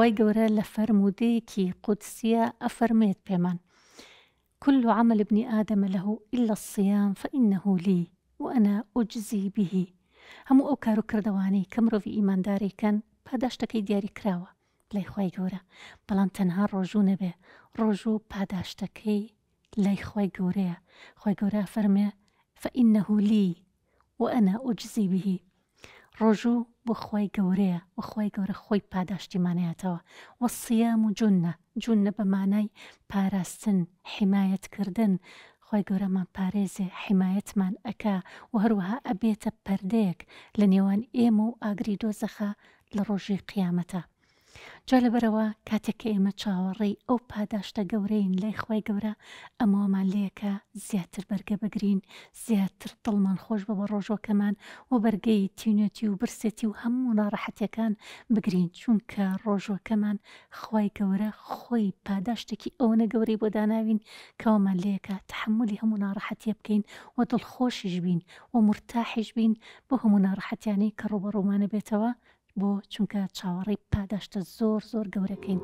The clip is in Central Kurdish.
خوي گەورە لە فەرمودەیەکی قودسیە أفرميت بمن كل عمل ابن آدم له إلا الصيام فإنه لي وأنا أجزي به هەموو أوكارو كردواني كمرو في إيمان داري كان پاداشتەکەی دياري کراوە لي خوي گەورە بلان تەنها رجونة به رجو و پاداشتەکەی لای خی گەورەیە خی گەورە فەرمێ فەئینەهولی و ئەنا ئۆجززی ڕۆژوو بۆ خۆی گەورەیە و خۆی گەورە خۆی پاداشتیمانەتەوە وە سیام و جونە جونە بە مانای پاراستن حیمایەتکردن خۆی گەورەمان پارێزێ حیمایەتمان ئەکا و هەروەها ئەبێتە پەردەیەک لە نێوان ئێمە و ئاگری دۆزەخە لە ڕۆژی قیامەتە. جا لەبەرەوە کاتێک ئێمە چاوەڕێی ئەو پاداشتە گەورەین لای خۆی گەورە ئەمەمان لێەکە زیاتر بەرگە بگرین زیاتر دڵمان خۆش بە بە ڕۆژۆکەمان و بەرگەی تینەتی و برسێتی و هەموو ناڕەحەتەکان بگرین چونکە ڕۆژۆکەمان خی گەورە خۆی پاداشتێکی ئەوەنە گەورەی بۆ داناوین کەوامان لێەکە تحملی هەموو ناڕەحەتە بکەین و دڵخۆشیش بین و مرتاحش بین بۆ هەموو ناڕەحەتیانەی کە ڕوبەڕوومانە بێتەوە بۆ چونکە چاوەڕێی پاداشتە زۆر زۆر گەورەکەین.